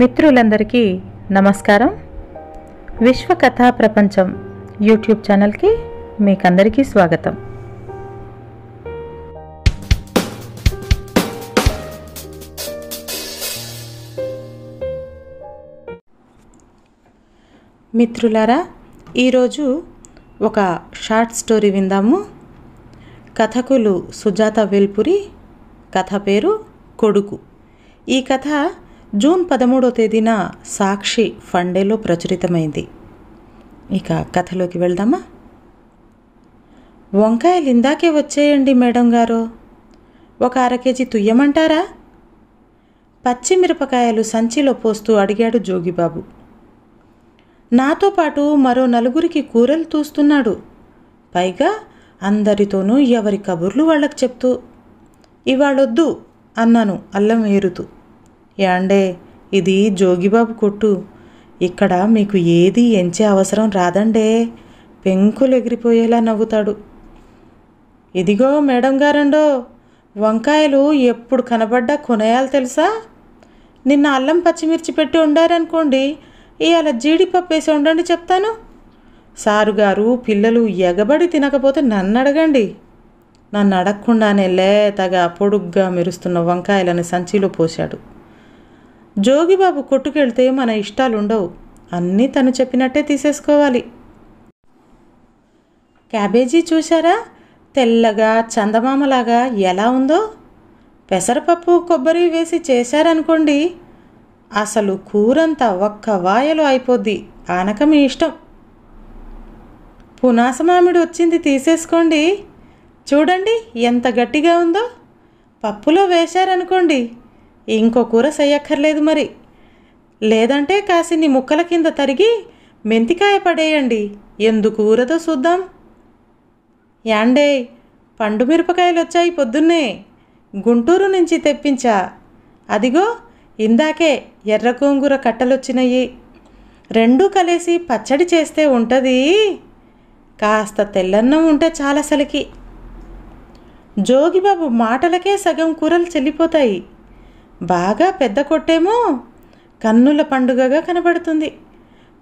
మిత్రులందరికీ నమస్కారం విశ్వకథా ప్రపంచం యూట్యూబ్ ఛానల్కి మీకందరికీ స్వాగతం మిత్రులారా ఈరోజు ఒక షార్ట్ స్టోరీ విందాము కథకులు సుజాత వేల్పురి కథ పేరు కొడుకు ఈ కథ జూన్ పదమూడో తేదీన సాక్షి ఫండేలో ప్రచురితమైంది ఇక కథలోకి వెళ్దామా వంకాయలు ఇందాకే వచ్చేయండి మేడం గారు ఒక అర కేజీ తుయ్యమంటారా పచ్చిమిరపకాయలు సంచిలో పోస్తూ అడిగాడు జోగిబాబు నాతో పాటు మరో నలుగురికి కూరలు తూస్తున్నాడు పైగా అందరితోనూ ఎవరి కబుర్లు వాళ్ళకి చెప్తూ ఇవాళొద్దు అన్నాను అల్లం ఏరుతూ యాండే ఇది జోగిబాబు కొట్టు ఇక్కడ మీకు ఏది ఎంచే అవసరం రాదండే పెంకులు ఎగిరిపోయేలా నవ్వుతాడు ఇదిగో మేడం గారండో వంకాయలు ఎప్పుడు కనబడ్డా కొనేయాలి తెలుసా నిన్న అల్లం పచ్చిమిర్చి పెట్టి ఉండారనుకోండి ఇవాళ జీడిపప్పు వేసి ఉండండి చెప్తాను సారుగారు పిల్లలు ఎగబడి తినకపోతే నన్ను అడగండి నన్ను అడగకుండానే లేతగా పొడుగ్గా మెరుస్తున్న వంకాయలను సంచిలో పోశాడు జోగిబాబు కొట్టుకెళ్తే మన ఇష్టాలుండవు అన్నీ తను చెప్పినట్టే తీసేసుకోవాలి క్యాబేజీ చూశారా తెల్లగా చందమామలాగా ఎలా ఉందో పెసరపప్పు కొబ్బరి వేసి చేశారనుకోండి అసలు కూరంతా ఒక్క వాయలు అయిపోద్ది ఆనక మీ ఇష్టం పునాస మామిడి వచ్చింది తీసేసుకోండి చూడండి ఎంత గట్టిగా ఉందో పప్పులో వేశారనుకోండి ఇంకో కూర చేయక్కర్లేదు మరి లేదంటే కాసిని ముక్కల కింద తరిగి మెంతికాయ పడేయండి ఎందుకు ఊరదో చూద్దాం యాండే పండు మిరపకాయలు వచ్చాయి పొద్దున్నే గుంటూరు నుంచి తెప్పించా అదిగో ఇందాకే ఎర్ర గోంగూర కట్టలొచ్చినాయి రెండూ కలిసి పచ్చడి చేస్తే ఉంటుంది కాస్త తెల్లన్నం ఉంటే చాలా సలికి జోగిబాబు మాటలకే సగం కూరలు చెల్లిపోతాయి బాగా పెద్ద కొట్టేమో కన్నుల పండుగగా కనబడుతుంది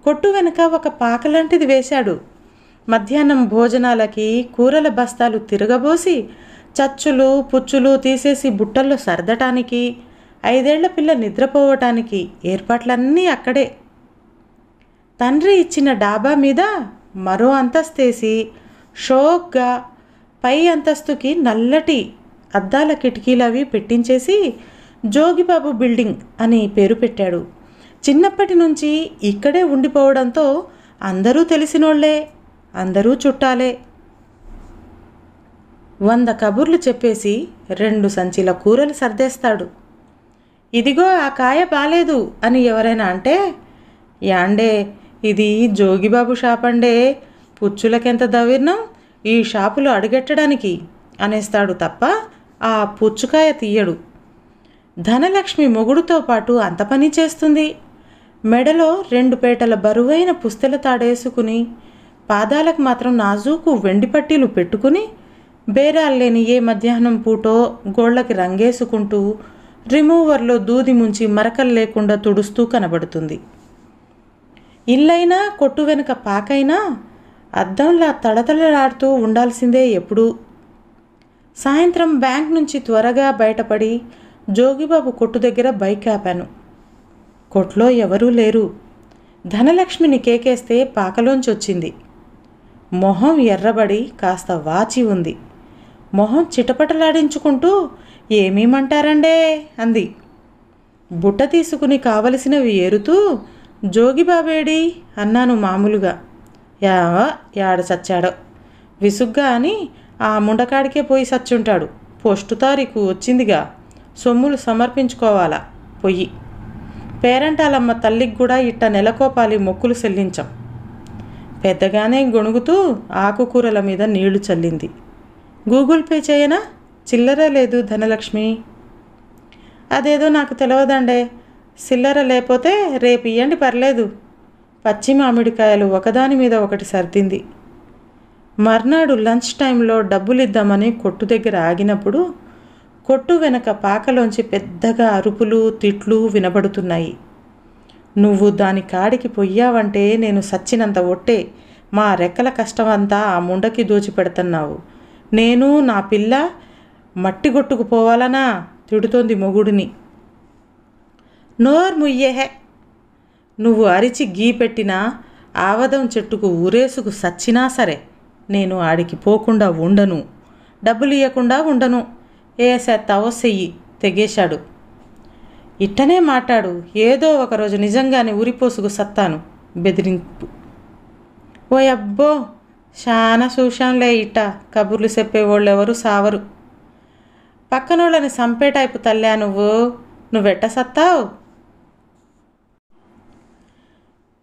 కొట్టు వెనుక ఒక పాక లాంటిది వేశాడు మధ్యాహ్నం భోజనాలకి కూరల బస్తాలు తిరగబోసి చచ్చులు పుచ్చులు తీసేసి బుట్టల్లో సర్దటానికి ఐదేళ్ల పిల్ల నిద్రపోవటానికి ఏర్పాట్లన్నీ అక్కడే తండ్రి ఇచ్చిన డాబా మీద మరో అంతస్తేసి షోక్గా పై అంతస్తుకి నల్లటి అద్దాల కిటికీలవి పెట్టించేసి జోగిబాబు బిల్డింగ్ అని పేరు పెట్టాడు చిన్నప్పటి నుంచి ఇక్కడే ఉండిపోవడంతో అందరూ తెలిసినోళ్లే అందరూ చుట్టాలే వంద కబుర్లు చెప్పేసి రెండు సంచిల కూరలు సర్దేస్తాడు ఇదిగో ఆ కాయ బాలేదు అని ఎవరైనా అంటే యాండే ఇది జోగిబాబు షాప్ అండే పుచ్చులకెంత దవిర్ణం ఈ షాపులో అడుగెట్టడానికి అనేస్తాడు తప్ప ఆ పుచ్చుకాయ తీయడు ధనలక్ష్మి మొగుడుతో పాటు అంత పని చేస్తుంది మెడలో రెండు పేటల బరువైన పుస్తెల తాడేసుకుని పాదాలకు మాత్రం నాజూకు వెండి పట్టీలు పెట్టుకుని బేరాలు లేని ఏ మధ్యాహ్నం పూటో గోళ్లకి రంగేసుకుంటూ రిమూవర్లో దూది ముంచి మరకలు లేకుండా తుడుస్తూ కనబడుతుంది ఇల్లైనా కొట్టు వెనుక పాకైనా అద్దంలా తడతలలాడుతూ ఉండాల్సిందే ఎప్పుడూ సాయంత్రం బ్యాంక్ నుంచి త్వరగా బయటపడి జోగిబాబు కొట్టు దగ్గర బైక్ ఆపాను కొట్లో ఎవరూ లేరు ధనలక్ష్మిని కేకేస్తే పాకలోంచి వచ్చింది మొహం ఎర్రబడి కాస్త వాచి ఉంది మొహం చిటపటలాడించుకుంటూ ఏమేమంటారండే అంది బుట్ట తీసుకుని కావలసినవి ఏరుతూ జోగిబాబేడి అన్నాను మామూలుగా యావా యాడ చచ్చాడో విసుగ్గా అని ఆ ముండకాడికే పోయి సచ్చుంటాడు పోస్టు తారీఖు వచ్చిందిగా సొమ్ములు సమర్పించుకోవాలా పొయ్యి పేరంటాలమ్మ తల్లికి కూడా ఇట్ట నెలకోపాలి మొక్కులు చెల్లించాం పెద్దగానే గొణుగుతూ ఆకుకూరల మీద నీళ్లు చల్లింది గూగుల్ పే చేయనా చిల్లర లేదు ధనలక్ష్మి అదేదో నాకు తెలియదండే చిల్లర లేకపోతే రేపు ఇయ్యండి పర్లేదు పచ్చి మామిడికాయలు ఒకదాని మీద ఒకటి సర్దింది మర్నాడు లంచ్ టైంలో డబ్బులిద్దామని కొట్టు దగ్గర ఆగినప్పుడు కొట్టు వెనక పాకలోంచి పెద్దగా అరుపులు తిట్లు వినబడుతున్నాయి నువ్వు దాని కాడికి పొయ్యావంటే నేను సచ్చినంత ఒట్టే మా రెక్కల కష్టమంతా ఆ ముండకి దోచిపెడుతున్నావు నేను నా పిల్ల మట్టి కొట్టుకుపోవాలనా తిడుతోంది మొగుడిని నోర్ ముయ్యేహే నువ్వు అరిచి గీ పెట్టినా ఆవదం చెట్టుకు ఊరేసుకు సచ్చినా సరే నేను ఆడికి పోకుండా ఉండను డబ్బులు ఇవ్వకుండా ఉండను ఏ సెత్తావో సెయ్యి తెగేశాడు ఇట్టనే మాట్లాడు ఏదో ఒకరోజు నిజంగానే ఉరిపోసుకు సత్తాను బెదిరింపు ఓ అబ్బో చాలా చూశాంలే ఇట్ట కబుర్లు చెప్పేవాళ్ళెవరు సావరు పక్కనోళ్ళని సంపేటైపు తల్లా నువ్వు నువ్వెట్ట సత్తావు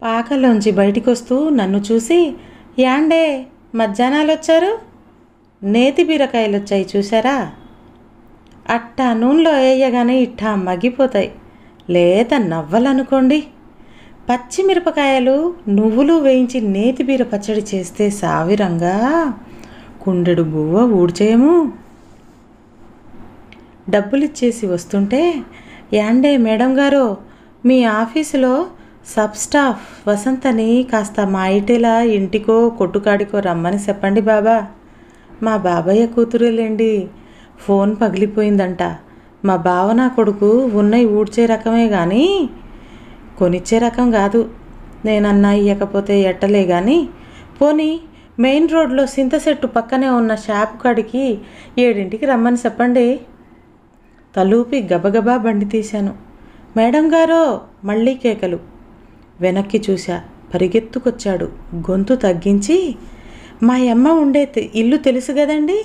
పాకలోంచి బయటికొస్తూ నన్ను చూసి యాండే మధ్యాహ్నాలు వచ్చారు నేతి బీరకాయలు వచ్చాయి చూసారా అట్టా నూనెలో వేయగానే ఇట్టా మగ్గిపోతాయి లేత నవ్వలనుకోండి పచ్చిమిరపకాయలు నువ్వులు వేయించి నేతిబీర పచ్చడి చేస్తే సావిరంగా కుండెడు బువ్వ ఊడ్చేయము డబ్బులిచ్చేసి వస్తుంటే యాండే మేడం గారు మీ ఆఫీసులో సబ్ స్టాఫ్ వసంతని కాస్త మా ఇటేలా ఇంటికో కొట్టుకాడికో రమ్మని చెప్పండి బాబా మా బాబయ్య కూతురేలేండి ఫోన్ పగిలిపోయిందంట మా భావన కొడుకు ఉన్నవి ఊడ్చే రకమే కానీ కొనిచ్చే రకం కాదు నేనన్నా ఇయ్యకపోతే ఎట్టలే కానీ పోనీ మెయిన్ రోడ్లో సింతసెట్టు పక్కనే ఉన్న షాపు కాడికి ఏడింటికి రమ్మని చెప్పండి తలూపి గబగబా బండి తీశాను మేడం గారో మళ్ళీ కేకలు వెనక్కి చూశా పరిగెత్తుకొచ్చాడు గొంతు తగ్గించి మా అమ్మ ఉండే ఇల్లు తెలుసు కదండి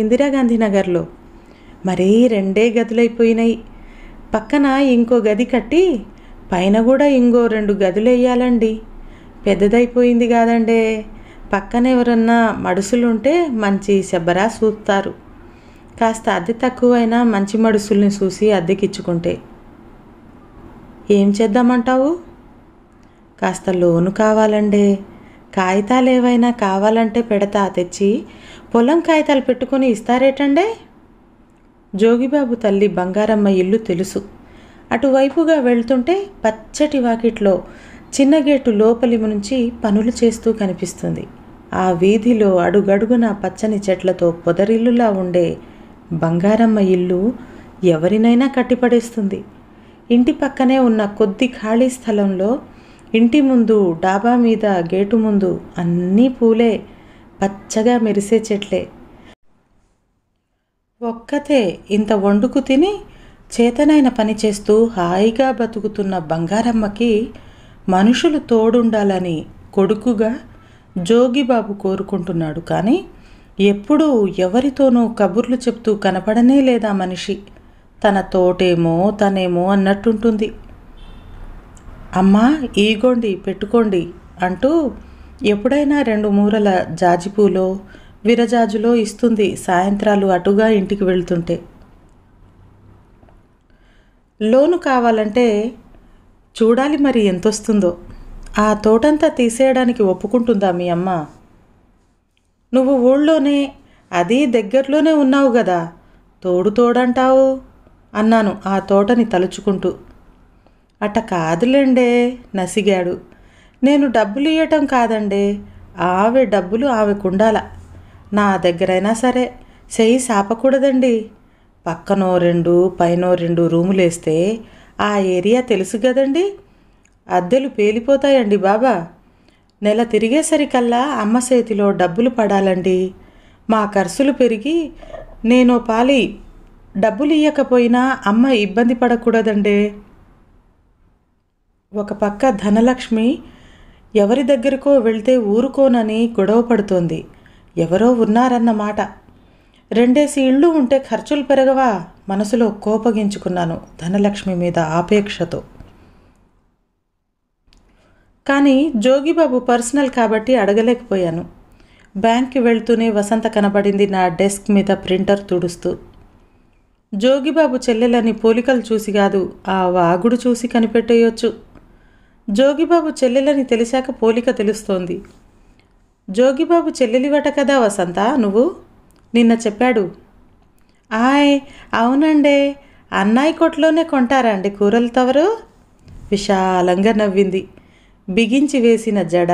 ఇందిరాగాంధీ నగర్లో మరీ రెండే గదులైపోయినాయి పక్కన ఇంకో గది కట్టి పైన కూడా ఇంకో రెండు గదులు వేయాలండి పెద్దదైపోయింది కాదండే పక్కన ఎవరన్నా మడుసులుంటే మంచి శబ్బరా చూస్తారు కాస్త అద్దె తక్కువైనా మంచి మడుసుల్ని చూసి అద్దెకిచ్చుకుంటే ఏం చేద్దామంటావు కాస్త లోను కావాలండే కాగితాలు ఏవైనా కావాలంటే పెడతా తెచ్చి పొలం కాగితాలు పెట్టుకుని ఇస్తారేటండే జోగిబాబు తల్లి బంగారమ్మ ఇల్లు తెలుసు అటువైపుగా వెళ్తుంటే పచ్చటి వాకిట్లో చిన్న గేటు లోపలి నుంచి పనులు చేస్తూ కనిపిస్తుంది ఆ వీధిలో అడుగడుగున పచ్చని చెట్లతో పొదరిల్లులా ఉండే బంగారమ్మ ఇల్లు ఎవరినైనా కట్టిపడేస్తుంది ఇంటి పక్కనే ఉన్న కొద్ది ఖాళీ స్థలంలో ఇంటి ముందు డాబా మీద గేటు ముందు అన్నీ పూలే పచ్చగా మెరిసే చెట్లే ఒక్కతే ఇంత వండుకు తిని చేతనైన పని చేస్తూ హాయిగా బతుకుతున్న బంగారమ్మకి మనుషులు తోడుండాలని కొడుకుగా జోగిబాబు కోరుకుంటున్నాడు కానీ ఎప్పుడూ ఎవరితోనూ కబుర్లు చెప్తూ కనపడనే లేదా మనిషి తన తోటేమో తనేమో అన్నట్టుంటుంది అమ్మా ఈగోండి పెట్టుకోండి అంటూ ఎప్పుడైనా రెండు మూరల జాజిపూలో విరజాజులో ఇస్తుంది సాయంత్రాలు అటుగా ఇంటికి వెళ్తుంటే లోను కావాలంటే చూడాలి మరి ఎంతొస్తుందో ఆ తోటంతా తీసేయడానికి ఒప్పుకుంటుందా మీ అమ్మ నువ్వు ఊళ్ళోనే అది దగ్గరలోనే ఉన్నావు కదా తోడు తోడంటావు అన్నాను ఆ తోటని తలుచుకుంటూ అట్ట కాదులేండే నసిగాడు నేను డబ్బులు ఇవ్వటం కాదండే ఆవే డబ్బులు ఆమెకుండాల నా దగ్గరైనా సరే చెయ్యి సాపకూడదండి పక్కనో రెండు పైనో రెండు రూములు వేస్తే ఆ ఏరియా తెలుసు కదండి అద్దెలు పేలిపోతాయండి బాబా నెల తిరిగేసరికల్లా అమ్మ చేతిలో డబ్బులు పడాలండి మా ఖర్చులు పెరిగి నేను పాలి డబ్బులు ఇయ్యకపోయినా అమ్మ ఇబ్బంది పడకూడదండి ఒక పక్క ధనలక్ష్మి ఎవరి దగ్గరకో వెళ్తే ఊరుకోనని గొడవ పడుతోంది ఎవరో ఉన్నారన్నమాట రెండేసి ఇళ్ళు ఉంటే ఖర్చులు పెరగవా మనసులో కోపగించుకున్నాను ధనలక్ష్మి మీద ఆపేక్షతో కానీ జోగిబాబు పర్సనల్ కాబట్టి అడగలేకపోయాను బ్యాంక్కి వెళ్తూనే వసంత కనబడింది నా డెస్క్ మీద ప్రింటర్ తుడుస్తూ జోగిబాబు చెల్లెలని పోలికలు చూసి కాదు ఆ వాగుడు చూసి కనిపెట్టేయొచ్చు జోగిబాబు చెల్లెలని తెలిసాక పోలిక తెలుస్తోంది జోగిబాబు చెల్లెలివట కదా వసంత నువ్వు నిన్న చెప్పాడు ఆయ్ అవునండే అన్నాయి కొట్లోనే కొంటారండి కూరలు తవరు విశాలంగా నవ్వింది బిగించి వేసిన జడ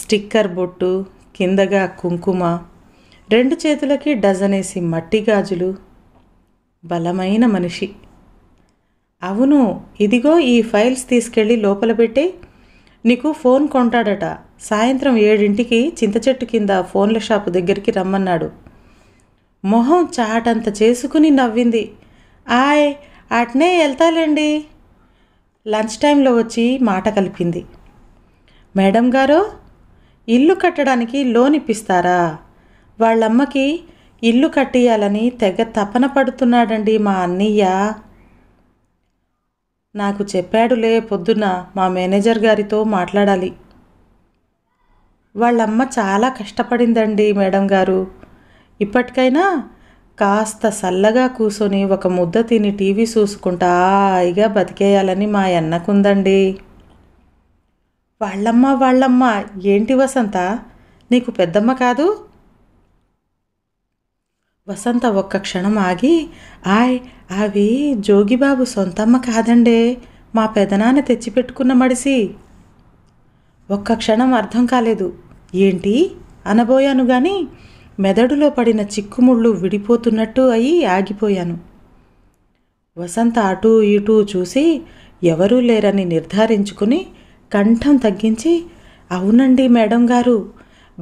స్టిక్కర్ బొట్టు కిందగా కుంకుమ రెండు చేతులకి డజనేసి మట్టి గాజులు బలమైన మనిషి అవును ఇదిగో ఈ ఫైల్స్ తీసుకెళ్ళి లోపల పెట్టి నీకు ఫోన్ కొంటాడట సాయంత్రం ఏడింటికి చింత చెట్టు కింద ఫోన్ల షాపు దగ్గరికి రమ్మన్నాడు మొహం చాటంత చేసుకుని నవ్వింది ఆయ్ అట్నే వెళ్తాలేండి లంచ్ టైంలో వచ్చి మాట కలిపింది మేడం గారు ఇల్లు కట్టడానికి లోన్ ఇప్పిస్తారా వాళ్ళమ్మకి ఇల్లు కట్టియాలని తెగ తపన పడుతున్నాడండి మా అన్నయ్య నాకు చెప్పాడులే పొద్దున్న మా మేనేజర్ గారితో మాట్లాడాలి వాళ్ళమ్మ చాలా కష్టపడిందండి మేడం గారు ఇప్పటికైనా కాస్త సల్లగా కూర్చొని ఒక ముద్ద తిని టీవీ చూసుకుంటా హాయిగా బతికేయాలని మా అన్నకుందండి వాళ్ళమ్మ వాళ్ళమ్మ ఏంటి వసంత నీకు పెద్దమ్మ కాదు వసంత ఒక్క క్షణం ఆగి ఆయ్ అవి జోగిబాబు సొంతమ్మ కాదండే మా పెదనాన్న తెచ్చిపెట్టుకున్న మడిసి ఒక్క క్షణం అర్థం కాలేదు ఏంటి అనబోయాను కానీ మెదడులో పడిన చిక్కుముళ్ళు విడిపోతున్నట్టు అయి ఆగిపోయాను వసంత అటూ ఇటూ చూసి ఎవరూ లేరని నిర్ధారించుకుని కంఠం తగ్గించి అవునండి మేడం గారు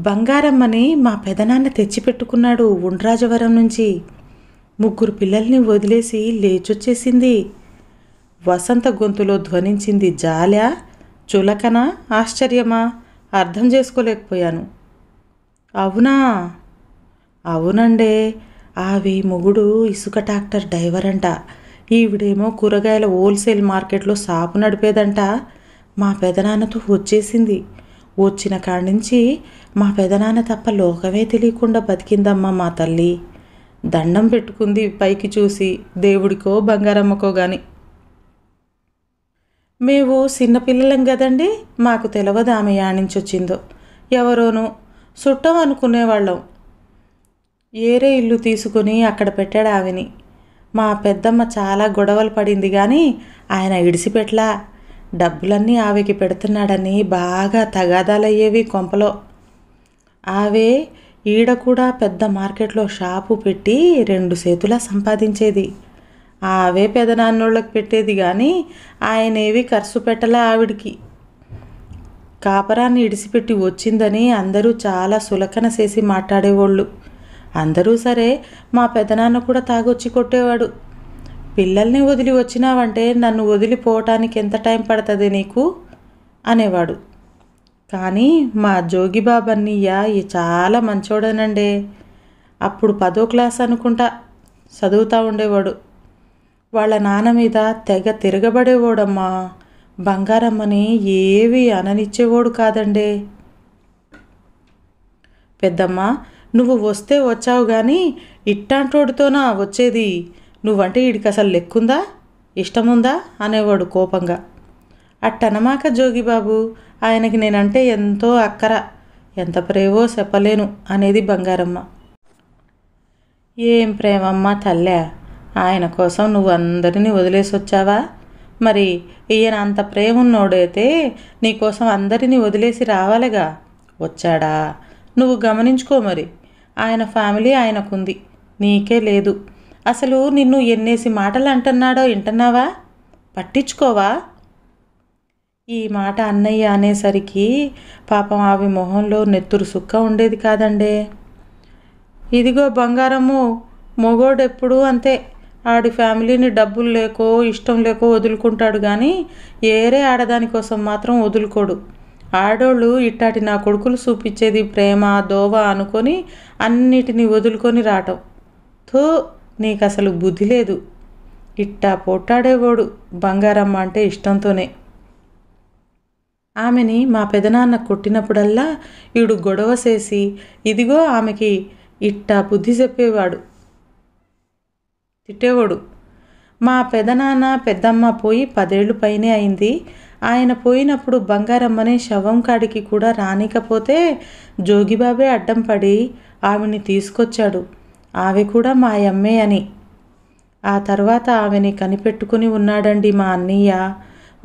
బంగారమ్మని మా పెదనాన్న తెచ్చిపెట్టుకున్నాడు ఉండ్రాజవరం నుంచి ముగ్గురు పిల్లల్ని వదిలేసి లేచొచ్చేసింది వసంత గొంతులో ధ్వనించింది జాల చులకన ఆశ్చర్యమా అర్థం చేసుకోలేకపోయాను అవునా అవునండే ఆవి మొగుడు ఇసుక ట్రాక్టర్ డ్రైవర్ అంట ఈవిడేమో కూరగాయల హోల్సేల్ మార్కెట్లో షాపు నడిపేదంట మా పెదనాన్నతో వచ్చేసింది వచ్చిన నుంచి మా పెదనాన్న తప్ప లోకమే తెలియకుండా బతికిందమ్మా మా తల్లి దండం పెట్టుకుంది పైకి చూసి దేవుడికో బంగారమ్మకో గాని మేము చిన్నపిల్లలం కదండి మాకు తెలవదు ఆమె యాణించొచ్చిందో ఎవరోనూ చుట్టం అనుకునేవాళ్ళం ఏరే ఇల్లు తీసుకుని అక్కడ పెట్టాడు ఆమెని మా పెద్దమ్మ చాలా గొడవలు పడింది కానీ ఆయన ఇడిసిపెట్లా డబ్బులన్నీ ఆవికి పెడుతున్నాడని బాగా తగాదాలయ్యేవి కొంపలో ఆవే ఈడ కూడా పెద్ద మార్కెట్లో షాపు పెట్టి రెండు సేతులా సంపాదించేది ఆవే పెదనాన్నోళ్ళకి పెట్టేది కానీ ఆయనేవి ఖర్చు పెట్టలే ఆవిడికి కాపరాన్ని ఇడిసిపెట్టి వచ్చిందని అందరూ చాలా సులకన చేసి మాట్లాడేవాళ్ళు అందరూ సరే మా పెదనాన్న కూడా తాగొచ్చి కొట్టేవాడు పిల్లల్ని వదిలి వచ్చినావంటే నన్ను వదిలిపోవటానికి ఎంత టైం పడుతుంది నీకు అనేవాడు కానీ మా జోగిబాబన్నయ్య ఈ చాలా మంచోడనండే అప్పుడు పదో క్లాస్ అనుకుంటా చదువుతూ ఉండేవాడు వాళ్ళ నాన్న మీద తెగ తిరగబడేవాడమ్మా బంగారమ్మని ఏవి అననిచ్చేవాడు కాదండి పెద్దమ్మ నువ్వు వస్తే వచ్చావు కానీ ఇట్టాంటోడితోనా వచ్చేది నువ్వంటే వీడికి అసలు లెక్కుందా ఇష్టముందా అనేవాడు కోపంగా అట్టనమాక జోగిబాబు ఆయనకి నేనంటే ఎంతో అక్కర ఎంత ప్రేవో చెప్పలేను అనేది బంగారమ్మ ఏం ప్రేమమ్మ తల్లే ఆయన కోసం నువ్వు అందరినీ వదిలేసి వచ్చావా మరి ఈయన అంత ప్రేమున్నోడైతే నీకోసం అందరినీ వదిలేసి రావాలిగా వచ్చాడా నువ్వు గమనించుకో మరి ఆయన ఫ్యామిలీ ఆయనకుంది నీకే లేదు అసలు నిన్ను ఎన్నేసి మాటలు అంటున్నాడో వింటున్నావా పట్టించుకోవా ఈ మాట అన్నయ్య అనేసరికి పాపం ఆవి మొహంలో నెత్తురు సుక్క ఉండేది కాదండే ఇదిగో బంగారము మొగోడెప్పుడు అంతే ఆడి ఫ్యామిలీని డబ్బులు లేకో ఇష్టం లేకో వదులుకుంటాడు కానీ ఏరే ఆడదాని కోసం మాత్రం వదులుకోడు ఆడోళ్ళు ఇట్టాటి నా కొడుకులు చూపించేది ప్రేమ దోవ అనుకొని అన్నిటినీ వదులుకొని రావటం థూ నీకు అసలు బుద్ధి లేదు ఇట్టా పోట్టాడేవాడు బంగారమ్మ అంటే ఇష్టంతోనే ఆమెని మా పెదనాన్న కొట్టినప్పుడల్లా ఈడు గొడవ చేసి ఇదిగో ఆమెకి ఇట్టా బుద్ధి చెప్పేవాడు తిట్టేవాడు మా పెదనాన్న పెద్దమ్మ పోయి పదేళ్ళు పైనే అయింది ఆయన పోయినప్పుడు బంగారమ్మనే శవం కాడికి కూడా రానికపోతే జోగిబాబే అడ్డం పడి ఆమెని తీసుకొచ్చాడు ఆవి కూడా మా అమ్మే అని ఆ తర్వాత ఆమెని కనిపెట్టుకుని ఉన్నాడండి మా అన్నయ్య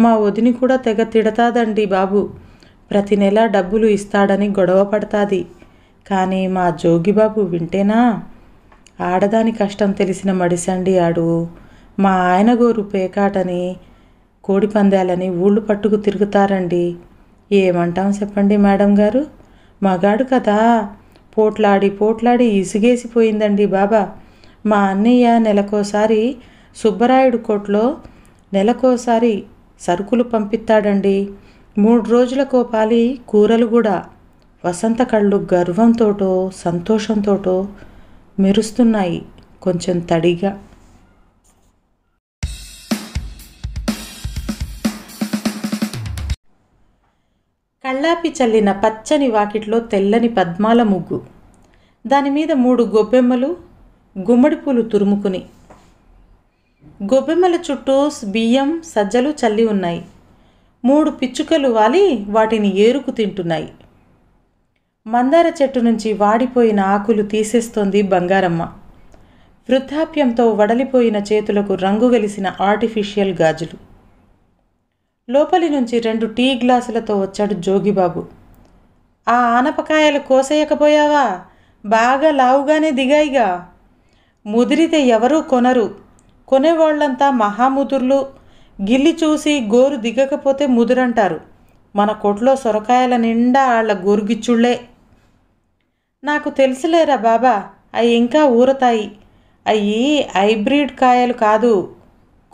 మా వదిని కూడా తెగ తిడతాదండి బాబు ప్రతి నెల డబ్బులు ఇస్తాడని గొడవ పడతాది కానీ మా జోగిబాబు వింటేనా ఆడదాని కష్టం తెలిసిన మడిసండి ఆడు మా ఆయన గోరు పేకాటని కోడిపందాలని ఊళ్ళు పట్టుకు తిరుగుతారండి ఏమంటాం చెప్పండి మేడం గారు మగాడు కదా పోట్లాడి పోట్లాడి ఇసిగేసిపోయిందండి బాబా మా అన్నయ్య నెలకోసారి సుబ్బరాయుడు కోట్లో నెలకోసారి సరుకులు పంపిస్తాడండి మూడు రోజులకో పాలి కూరలు కూడా వసంత కళ్ళు గర్వంతోటో సంతోషంతోటో మెరుస్తున్నాయి కొంచెం తడిగా కల్లాపి చల్లిన పచ్చని వాకిట్లో తెల్లని పద్మాల ముగ్గు దానిమీద మూడు గొబ్బెమ్మలు గుమ్మడి పూలు తురుముకుని గొబ్బెమ్మల చుట్టూ బియ్యం సజ్జలు చల్లి ఉన్నాయి మూడు పిచ్చుకలు వాలి వాటిని ఏరుకు తింటున్నాయి మందార చెట్టు నుంచి వాడిపోయిన ఆకులు తీసేస్తోంది బంగారమ్మ వృద్ధాప్యంతో వడలిపోయిన చేతులకు రంగు వెలిసిన ఆర్టిఫిషియల్ గాజులు లోపలి నుంచి రెండు టీ గ్లాసులతో వచ్చాడు జోగిబాబు ఆ ఆనపకాయలు కోసేయకపోయావా బాగా లావుగానే దిగాయిగా ముదిరితే ఎవరూ కొనరు కొనేవాళ్ళంతా మహాముదుర్లు గిల్లి చూసి గోరు దిగకపోతే ముదురంటారు మన కొట్లో సొరకాయల నిండా వాళ్ళ గోరుగిచ్చుళ్ళే నాకు తెలుసులేరా బాబా అవి ఇంకా ఊరతాయి అయ్యి హైబ్రిడ్ కాయలు కాదు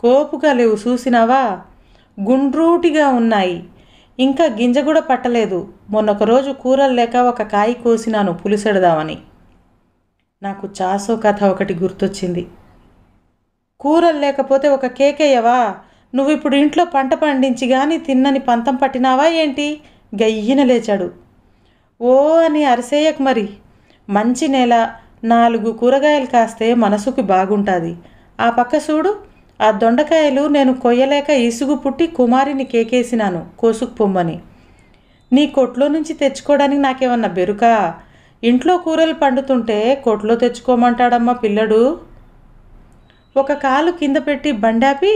కోపుగా లేవు చూసినావా గుండ్రూటిగా ఉన్నాయి ఇంకా గింజ కూడా పట్టలేదు మొన్నొక రోజు కూరలు లేక ఒక కాయ కోసినాను పులిసెడదామని నాకు చాసో కథ ఒకటి గుర్తొచ్చింది కూరలు లేకపోతే ఒక కేకేయవా నువ్వు ఇప్పుడు ఇంట్లో పంట పండించి కానీ తిన్నని పంతం పట్టినావా ఏంటి గయ్యిన లేచాడు ఓ అని అరిసేయకు మరి మంచి నెల నాలుగు కూరగాయలు కాస్తే మనసుకు బాగుంటుంది ఆ పక్క చూడు ఆ దొండకాయలు నేను కొయ్యలేక ఇసుగు పుట్టి కుమారిని కేకేసినాను కోసుకు పొమ్మని నీ కొట్లో నుంచి తెచ్చుకోవడానికి నాకేమన్నా బెరుకా ఇంట్లో కూరలు పండుతుంటే కొట్లో తెచ్చుకోమంటాడమ్మా పిల్లడు ఒక కాలు కింద పెట్టి బండాపి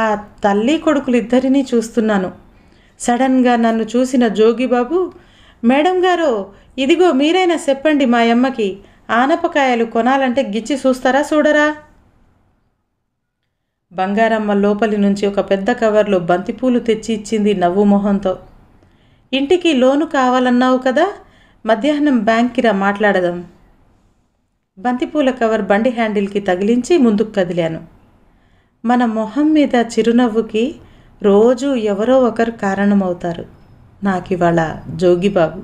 ఆ తల్లి కొడుకులిద్దరినీ చూస్తున్నాను సడన్గా నన్ను చూసిన జోగిబాబు మేడం గారు ఇదిగో మీరైనా చెప్పండి మా అమ్మకి ఆనపకాయలు కొనాలంటే గిచ్చి చూస్తారా చూడరా బంగారమ్మ లోపలి నుంచి ఒక పెద్ద కవర్లో బంతిపూలు తెచ్చి ఇచ్చింది నవ్వు మొహంతో ఇంటికి లోను కావాలన్నావు కదా మధ్యాహ్నం బ్యాంక్కిరా మాట్లాడదాం బంతిపూల కవర్ బండి హ్యాండిల్కి తగిలించి ముందుకు కదిలాను మన మొహం మీద చిరునవ్వుకి రోజు ఎవరో ఒకరు కారణమవుతారు నాకివాళ జోగిబాబు